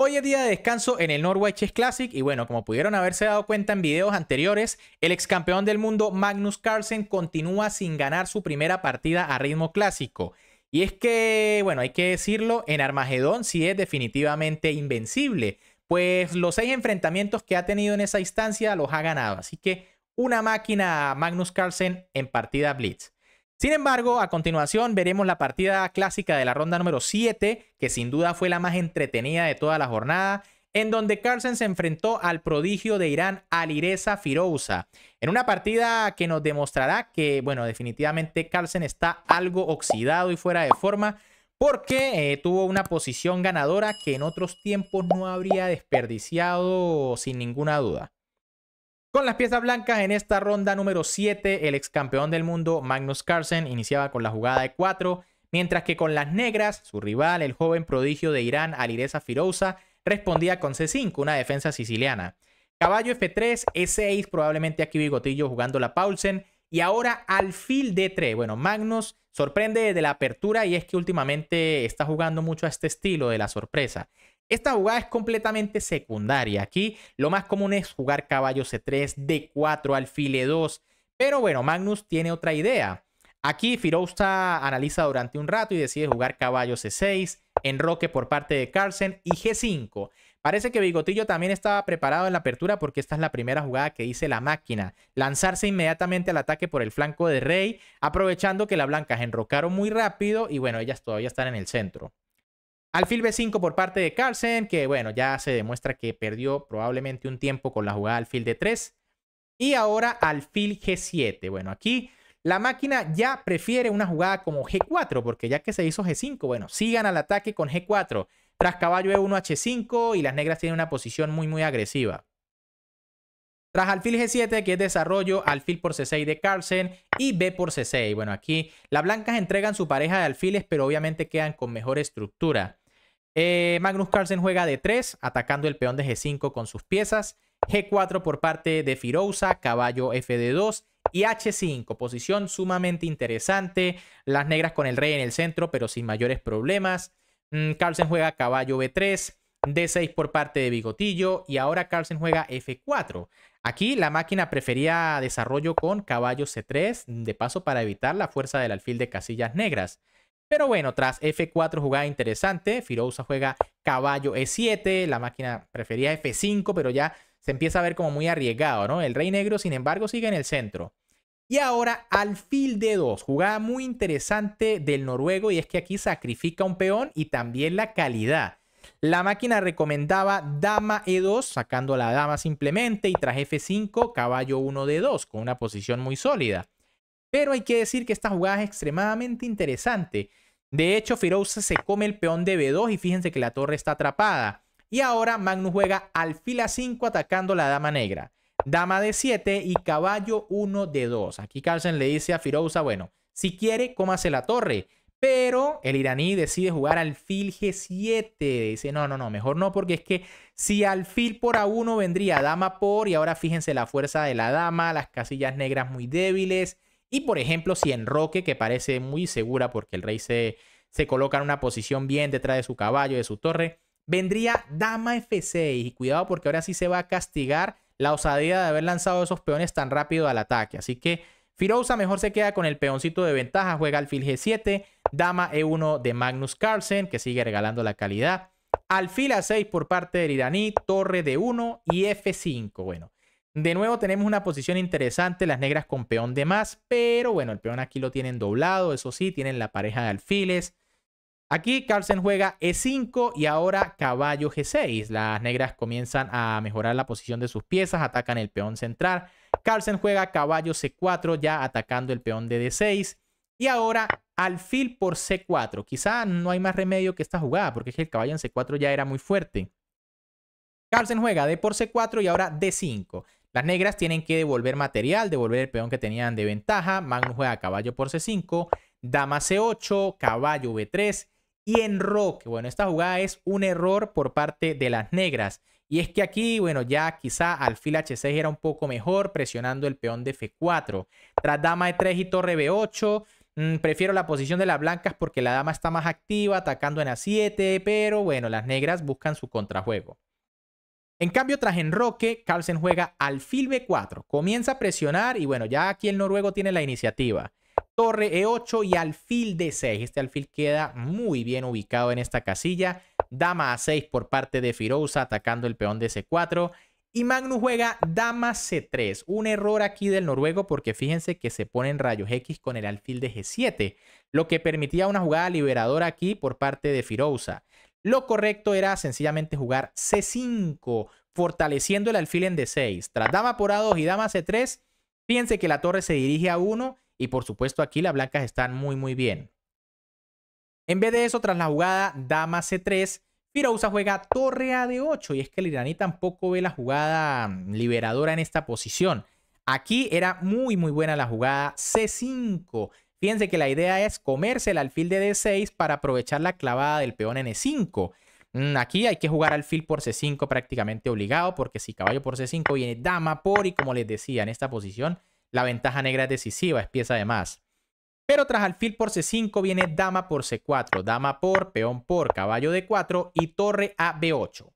Hoy es día de descanso en el Norway Chess Classic y bueno, como pudieron haberse dado cuenta en videos anteriores, el ex campeón del mundo Magnus Carlsen continúa sin ganar su primera partida a ritmo clásico. Y es que, bueno, hay que decirlo, en Armagedón sí es definitivamente invencible, pues los seis enfrentamientos que ha tenido en esa instancia los ha ganado, así que una máquina Magnus Carlsen en partida Blitz. Sin embargo, a continuación veremos la partida clásica de la ronda número 7, que sin duda fue la más entretenida de toda la jornada, en donde Carlsen se enfrentó al prodigio de Irán, Alireza Firouza, en una partida que nos demostrará que, bueno, definitivamente Carlsen está algo oxidado y fuera de forma, porque eh, tuvo una posición ganadora que en otros tiempos no habría desperdiciado sin ninguna duda. Con las piezas blancas en esta ronda número 7, el ex campeón del mundo Magnus Carlsen iniciaba con la jugada de 4, mientras que con las negras, su rival, el joven prodigio de Irán, Alireza Firouza, respondía con C5, una defensa siciliana. Caballo F3, E6, probablemente aquí Bigotillo jugando la Paulsen. Y ahora alfil D3. Bueno, Magnus sorprende de la apertura y es que últimamente está jugando mucho a este estilo de la sorpresa. Esta jugada es completamente secundaria. Aquí lo más común es jugar caballo C3, D4, alfil E2. Pero bueno, Magnus tiene otra idea. Aquí Firousta analiza durante un rato y decide jugar caballo C6, enroque por parte de Carlsen y G5. Parece que Bigotillo también estaba preparado en la apertura porque esta es la primera jugada que dice la máquina. Lanzarse inmediatamente al ataque por el flanco de Rey, aprovechando que las blancas enrocaron muy rápido y bueno, ellas todavía están en el centro. Alfil B5 por parte de Carlsen, que bueno, ya se demuestra que perdió probablemente un tiempo con la jugada alfil D3. Y ahora alfil G7. Bueno, aquí la máquina ya prefiere una jugada como G4, porque ya que se hizo G5, bueno, sigan al ataque con G4. Tras caballo E1 H5 y las negras tienen una posición muy muy agresiva. Tras alfil G7, que es desarrollo, alfil por C6 de Carlsen y B por C6. Bueno, aquí las blancas entregan su pareja de alfiles, pero obviamente quedan con mejor estructura. Eh, Magnus Carlsen juega d 3, atacando el peón de G5 con sus piezas. G4 por parte de Firouza, caballo FD2 y H5, posición sumamente interesante. Las negras con el rey en el centro, pero sin mayores problemas. Mm, Carlsen juega caballo B3, D6 por parte de Bigotillo y ahora Carlsen juega F4. Aquí la máquina prefería desarrollo con caballo C3, de paso para evitar la fuerza del alfil de casillas negras. Pero bueno, tras F4 jugada interesante, Firouza juega caballo E7, la máquina prefería F5, pero ya se empieza a ver como muy arriesgado, ¿no? El rey negro, sin embargo, sigue en el centro. Y ahora alfil D2, jugada muy interesante del noruego y es que aquí sacrifica un peón y también la calidad. La máquina recomendaba dama E2, sacando la dama simplemente, y tras F5, caballo 1 D2, con una posición muy sólida. Pero hay que decir que esta jugada es extremadamente interesante. De hecho, Firouza se come el peón de B2 y fíjense que la torre está atrapada. Y ahora Magnus juega alfil a 5 atacando la dama negra. Dama de 7 y caballo 1 de 2. Aquí Carlsen le dice a Firouza, ah, bueno, si quiere, cómase la torre. Pero el iraní decide jugar alfil G7. Dice, no, no, no, mejor no, porque es que si alfil por A1 vendría dama por, y ahora fíjense la fuerza de la dama, las casillas negras muy débiles. Y por ejemplo, si en Roque, que parece muy segura porque el rey se, se coloca en una posición bien detrás de su caballo, de su torre, vendría dama f6. Y cuidado porque ahora sí se va a castigar la osadía de haber lanzado esos peones tan rápido al ataque. Así que Firouza mejor se queda con el peoncito de ventaja, juega alfil g7, dama e1 de Magnus Carlsen, que sigue regalando la calidad. Alfil a6 por parte del iraní, torre d 1 y f5. Bueno, de nuevo tenemos una posición interesante, las negras con peón de más, pero bueno, el peón aquí lo tienen doblado, eso sí, tienen la pareja de alfiles. Aquí Carlsen juega E5 y ahora caballo G6. Las negras comienzan a mejorar la posición de sus piezas, atacan el peón central. Carlsen juega caballo C4 ya atacando el peón de D6. Y ahora alfil por C4. Quizá no hay más remedio que esta jugada porque es que el caballo en C4 ya era muy fuerte. Carlsen juega D por C4 y ahora D5. Las negras tienen que devolver material, devolver el peón que tenían de ventaja. Magnus juega caballo por C5, dama C8, caballo B3 y en enroque. Bueno, esta jugada es un error por parte de las negras. Y es que aquí, bueno, ya quizá alfil H6 era un poco mejor presionando el peón de F4. Tras dama E3 y torre B8, mm, prefiero la posición de las blancas porque la dama está más activa atacando en A7, pero bueno, las negras buscan su contrajuego. En cambio, tras enroque, Carlsen juega alfil B4, comienza a presionar y bueno, ya aquí el noruego tiene la iniciativa. Torre E8 y alfil D6. Este alfil queda muy bien ubicado en esta casilla. Dama A6 por parte de Firouza atacando el peón de C4. Y Magnus juega dama C3. Un error aquí del noruego porque fíjense que se ponen rayos X con el alfil de G7, lo que permitía una jugada liberadora aquí por parte de Firouza. Lo correcto era sencillamente jugar C5, fortaleciendo el alfil en D6. Tras dama por A2 y dama C3, piense que la torre se dirige a 1 y por supuesto aquí las blancas están muy muy bien. En vez de eso, tras la jugada dama C3, Firouza juega torre a de 8 y es que el iraní tampoco ve la jugada mm, liberadora en esta posición. Aquí era muy muy buena la jugada C5 Fíjense que la idea es comerse el alfil de D6 para aprovechar la clavada del peón en E5. Mm, aquí hay que jugar alfil por C5 prácticamente obligado, porque si caballo por C5 viene dama por, y como les decía, en esta posición la ventaja negra es decisiva, es pieza de más. Pero tras alfil por C5 viene dama por C4, dama por, peón por, caballo D4 y torre a B8.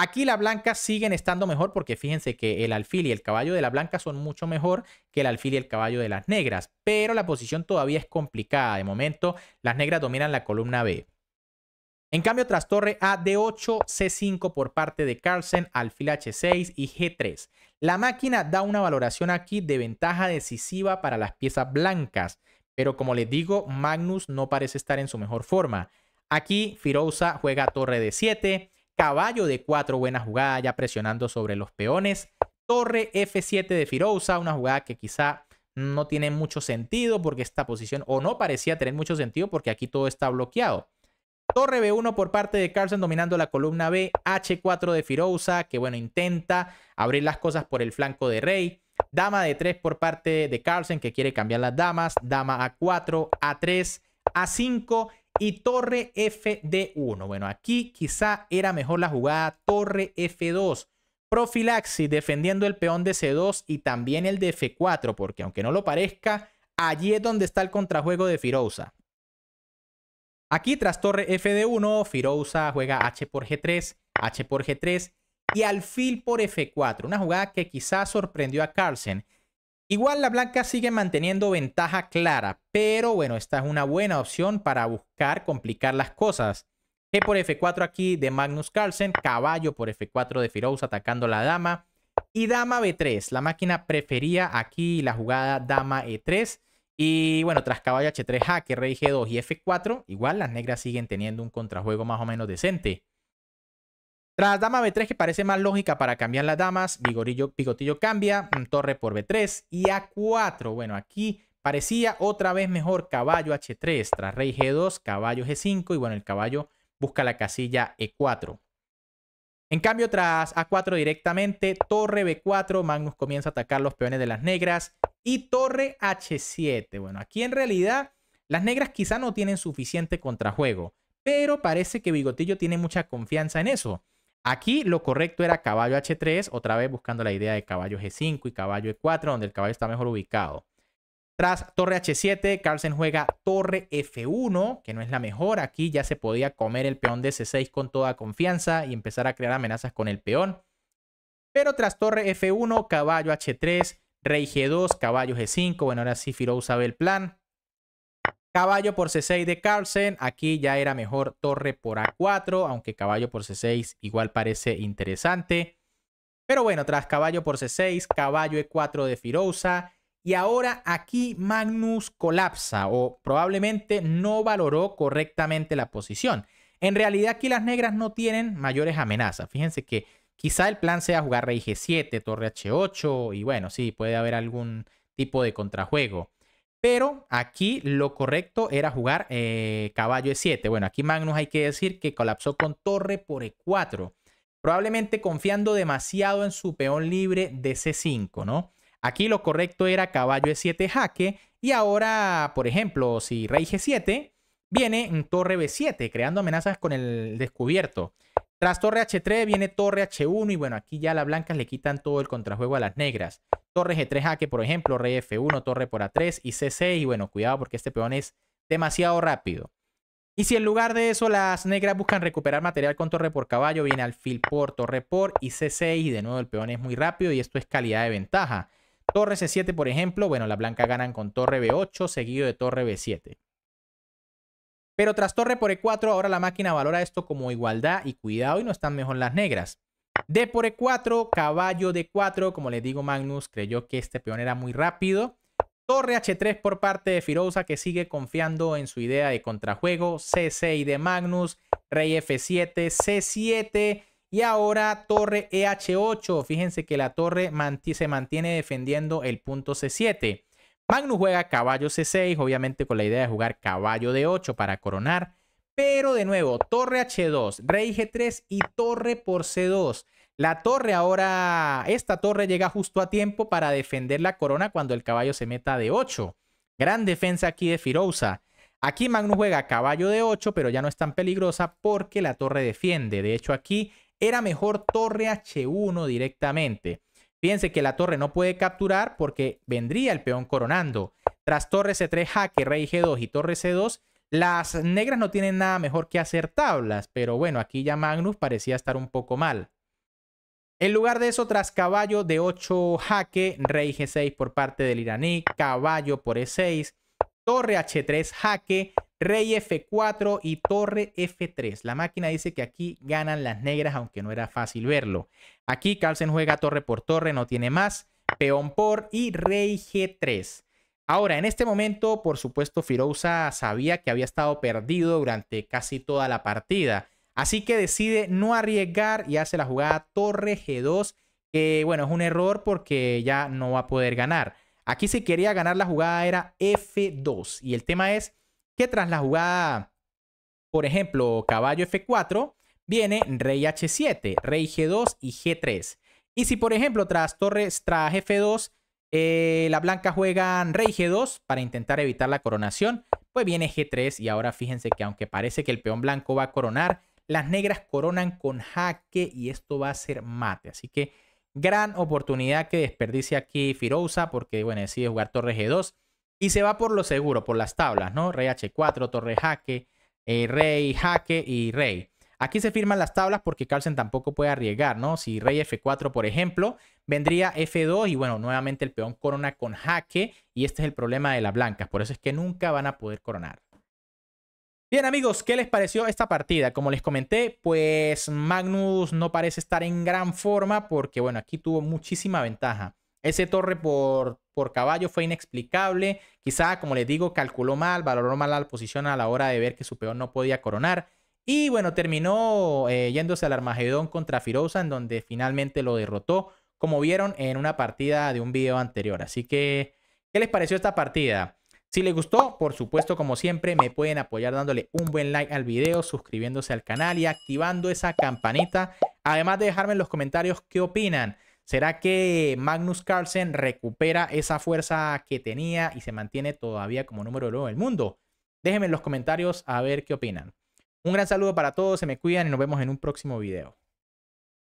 Aquí las blancas siguen estando mejor porque fíjense que el alfil y el caballo de la blanca son mucho mejor que el alfil y el caballo de las negras, pero la posición todavía es complicada. De momento, las negras dominan la columna B. En cambio, tras torre A, D8, C5 por parte de Carlsen, alfil H6 y G3. La máquina da una valoración aquí de ventaja decisiva para las piezas blancas, pero como les digo, Magnus no parece estar en su mejor forma. Aquí, Firouza juega torre D7, caballo de cuatro, buena jugada ya presionando sobre los peones. Torre F7 de Firouza, una jugada que quizá no tiene mucho sentido porque esta posición, o no parecía tener mucho sentido porque aquí todo está bloqueado. Torre B1 por parte de Carlsen dominando la columna B, H4 de Firouza, que bueno, intenta abrir las cosas por el flanco de Rey. Dama de 3 por parte de Carlsen, que quiere cambiar las damas. Dama A4, A3, A5 y torre FD1. Bueno, aquí quizá era mejor la jugada torre F2. Profilaxis defendiendo el peón de C2 y también el de F4, porque aunque no lo parezca, allí es donde está el contrajuego de Firoza Aquí tras torre Fd1, Firoza juega H por G3, H por G3 y alfil por F4. Una jugada que quizá sorprendió a Carlsen, Igual la blanca sigue manteniendo ventaja clara, pero bueno, esta es una buena opción para buscar complicar las cosas. G por F4 aquí de Magnus Carlsen, caballo por F4 de Firouz atacando la dama y dama B3. La máquina prefería aquí la jugada dama E3 y bueno, tras caballo H3, jaque, rey G2 y F4, igual las negras siguen teniendo un contrajuego más o menos decente. Tras dama B3 que parece más lógica para cambiar las damas, Bigotillo cambia, mm, torre por B3 y A4. Bueno, aquí parecía otra vez mejor caballo H3, tras rey G2, caballo G5 y bueno, el caballo busca la casilla E4. En cambio, tras A4 directamente, torre B4, Magnus comienza a atacar los peones de las negras y torre H7. Bueno, aquí en realidad las negras quizá no tienen suficiente contrajuego, pero parece que Bigotillo tiene mucha confianza en eso. Aquí lo correcto era caballo H3, otra vez buscando la idea de caballo G5 y caballo E4, donde el caballo está mejor ubicado. Tras torre H7, Carlsen juega torre F1, que no es la mejor. Aquí ya se podía comer el peón de C6 con toda confianza y empezar a crear amenazas con el peón. Pero tras torre F1, caballo H3, rey G2, caballo G5. Bueno, ahora sí Firou sabe el plan. Caballo por C6 de Carlsen, aquí ya era mejor torre por A4, aunque caballo por C6 igual parece interesante. Pero bueno, tras caballo por C6, caballo E4 de Firousa. Y ahora aquí Magnus colapsa o probablemente no valoró correctamente la posición. En realidad aquí las negras no tienen mayores amenazas. Fíjense que quizá el plan sea jugar rey G7, torre H8 y bueno, sí, puede haber algún tipo de contrajuego. Pero aquí lo correcto era jugar eh, caballo e7. Bueno, aquí Magnus hay que decir que colapsó con torre por e4. Probablemente confiando demasiado en su peón libre de c5, ¿no? Aquí lo correcto era caballo e7 jaque. Y ahora, por ejemplo, si rey g7, viene en torre b7, creando amenazas con el descubierto. Tras torre H3 viene torre H1 y bueno, aquí ya las blancas le quitan todo el contrajuego a las negras. Torre G3 jaque, por ejemplo, rey F1, torre por A3 y C6 y bueno, cuidado porque este peón es demasiado rápido. Y si en lugar de eso las negras buscan recuperar material con torre por caballo, viene alfil por, torre por y C6 y de nuevo el peón es muy rápido y esto es calidad de ventaja. Torre C7, por ejemplo, bueno, las blancas ganan con torre B8 seguido de torre B7. Pero tras torre por E4, ahora la máquina valora esto como igualdad y cuidado y no están mejor las negras. D por E4, caballo D4, como les digo Magnus, creyó que este peón era muy rápido. Torre H3 por parte de Firouza que sigue confiando en su idea de contrajuego. C6 de Magnus, Rey F7, C7 y ahora torre EH8. Fíjense que la torre se mantiene defendiendo el punto C7. Magnus juega caballo C6, obviamente con la idea de jugar caballo de 8 para coronar. Pero de nuevo, torre H2, rey G3 y torre por C2. La torre ahora, esta torre llega justo a tiempo para defender la corona cuando el caballo se meta de 8. Gran defensa aquí de Firouza. Aquí Magnus juega caballo de 8, pero ya no es tan peligrosa porque la torre defiende. De hecho, aquí era mejor torre H1 directamente. Fíjense que la torre no puede capturar porque vendría el peón coronando. Tras torre C3, jaque, rey G2 y torre C2, las negras no tienen nada mejor que hacer tablas, pero bueno, aquí ya Magnus parecía estar un poco mal. En lugar de eso, tras caballo de 8 jaque, rey G6 por parte del iraní, caballo por E6, torre H3 jaque, Rey F4 y Torre F3. La máquina dice que aquí ganan las negras, aunque no era fácil verlo. Aquí Carlsen juega torre por torre, no tiene más. Peón por y Rey G3. Ahora, en este momento, por supuesto, Firouza sabía que había estado perdido durante casi toda la partida. Así que decide no arriesgar y hace la jugada torre G2, que bueno, es un error porque ya no va a poder ganar. Aquí si quería ganar la jugada era F2 y el tema es que tras la jugada, por ejemplo, caballo F4, viene rey H7, rey G2 y G3. Y si, por ejemplo, tras torres, tras F2, eh, la blanca juega rey G2 para intentar evitar la coronación, pues viene G3 y ahora fíjense que aunque parece que el peón blanco va a coronar, las negras coronan con jaque y esto va a ser mate. Así que gran oportunidad que desperdicia aquí Firouza porque, bueno, decide jugar torre G2. Y se va por lo seguro, por las tablas, ¿no? Rey H4, torre jaque, eh, rey jaque y rey. Aquí se firman las tablas porque Carlsen tampoco puede arriesgar, ¿no? Si rey F4, por ejemplo, vendría F2 y bueno, nuevamente el peón corona con jaque y este es el problema de las blancas, por eso es que nunca van a poder coronar. Bien amigos, ¿qué les pareció esta partida? Como les comenté, pues Magnus no parece estar en gran forma porque bueno, aquí tuvo muchísima ventaja. Ese torre por, por caballo fue inexplicable. Quizá, como les digo, calculó mal, valoró mal la posición a la hora de ver que su peón no podía coronar. Y bueno, terminó eh, yéndose al Armagedón contra en donde finalmente lo derrotó, como vieron en una partida de un video anterior. Así que, ¿qué les pareció esta partida? Si les gustó, por supuesto, como siempre, me pueden apoyar dándole un buen like al video, suscribiéndose al canal y activando esa campanita. Además de dejarme en los comentarios qué opinan ¿Será que Magnus Carlsen recupera esa fuerza que tenía y se mantiene todavía como número uno del mundo? Déjenme en los comentarios a ver qué opinan. Un gran saludo para todos, se me cuidan y nos vemos en un próximo video.